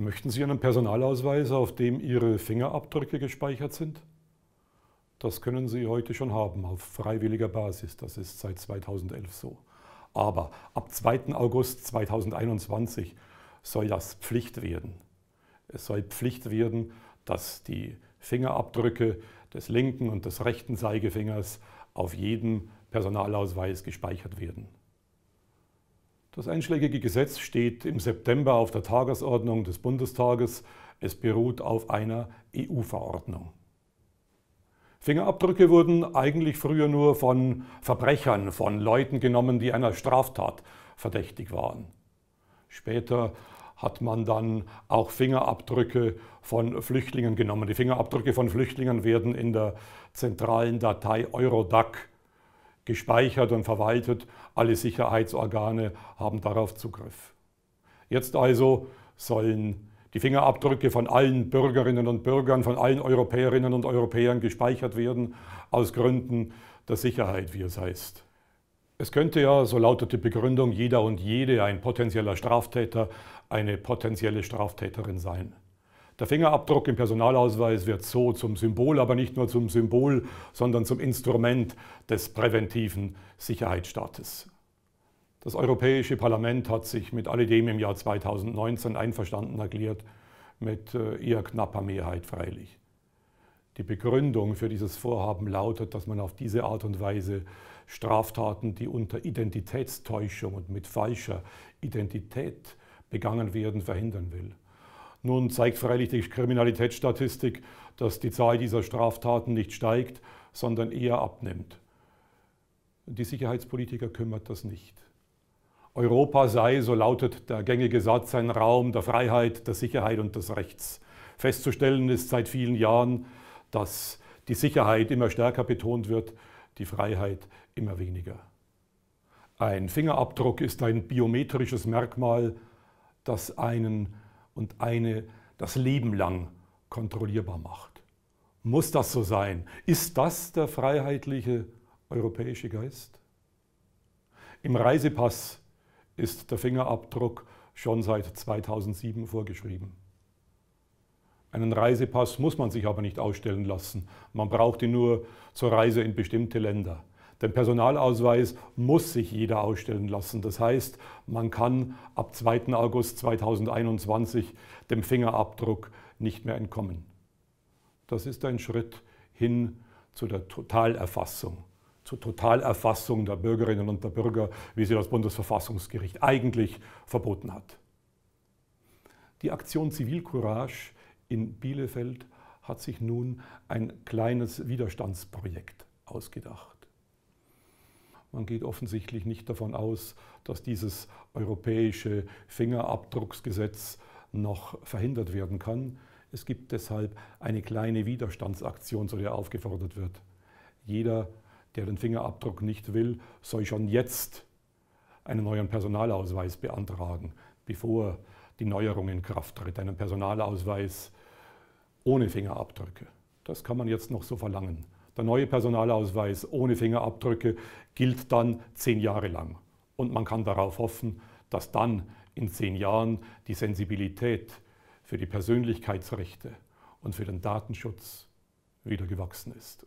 Möchten Sie einen Personalausweis, auf dem Ihre Fingerabdrücke gespeichert sind? Das können Sie heute schon haben auf freiwilliger Basis. Das ist seit 2011 so. Aber ab 2. August 2021 soll das Pflicht werden. Es soll Pflicht werden, dass die Fingerabdrücke des linken und des rechten Zeigefingers auf jedem Personalausweis gespeichert werden. Das einschlägige Gesetz steht im September auf der Tagesordnung des Bundestages. Es beruht auf einer EU-Verordnung. Fingerabdrücke wurden eigentlich früher nur von Verbrechern, von Leuten genommen, die einer Straftat verdächtig waren. Später hat man dann auch Fingerabdrücke von Flüchtlingen genommen. Die Fingerabdrücke von Flüchtlingen werden in der zentralen Datei Eurodac gespeichert und verwaltet. Alle Sicherheitsorgane haben darauf Zugriff. Jetzt also sollen die Fingerabdrücke von allen Bürgerinnen und Bürgern, von allen Europäerinnen und Europäern gespeichert werden, aus Gründen der Sicherheit, wie es heißt. Es könnte ja, so lautet die Begründung, jeder und jede, ein potenzieller Straftäter, eine potenzielle Straftäterin sein. Der Fingerabdruck im Personalausweis wird so zum Symbol, aber nicht nur zum Symbol, sondern zum Instrument des präventiven Sicherheitsstaates. Das Europäische Parlament hat sich mit alledem im Jahr 2019 einverstanden erklärt, mit eher äh, knapper Mehrheit freilich. Die Begründung für dieses Vorhaben lautet, dass man auf diese Art und Weise Straftaten, die unter Identitätstäuschung und mit falscher Identität begangen werden, verhindern will. Nun zeigt freilich die Kriminalitätsstatistik, dass die Zahl dieser Straftaten nicht steigt, sondern eher abnimmt. Die Sicherheitspolitiker kümmert das nicht. Europa sei, so lautet der gängige Satz, ein Raum der Freiheit, der Sicherheit und des Rechts. Festzustellen ist seit vielen Jahren, dass die Sicherheit immer stärker betont wird, die Freiheit immer weniger. Ein Fingerabdruck ist ein biometrisches Merkmal, das einen und eine das Leben lang kontrollierbar macht. Muss das so sein? Ist das der freiheitliche europäische Geist? Im Reisepass ist der Fingerabdruck schon seit 2007 vorgeschrieben. Einen Reisepass muss man sich aber nicht ausstellen lassen. Man braucht ihn nur zur Reise in bestimmte Länder. Den Personalausweis muss sich jeder ausstellen lassen. Das heißt, man kann ab 2. August 2021 dem Fingerabdruck nicht mehr entkommen. Das ist ein Schritt hin zu der Totalerfassung, zur Totalerfassung der Bürgerinnen und der Bürger, wie sie das Bundesverfassungsgericht eigentlich verboten hat. Die Aktion Zivilcourage in Bielefeld hat sich nun ein kleines Widerstandsprojekt ausgedacht. Man geht offensichtlich nicht davon aus, dass dieses europäische Fingerabdrucksgesetz noch verhindert werden kann. Es gibt deshalb eine kleine Widerstandsaktion, zu der aufgefordert wird. Jeder, der den Fingerabdruck nicht will, soll schon jetzt einen neuen Personalausweis beantragen, bevor die Neuerung in Kraft tritt. Einen Personalausweis ohne Fingerabdrücke. Das kann man jetzt noch so verlangen. Der neue Personalausweis ohne Fingerabdrücke gilt dann zehn Jahre lang. Und man kann darauf hoffen, dass dann in zehn Jahren die Sensibilität für die Persönlichkeitsrechte und für den Datenschutz wieder gewachsen ist.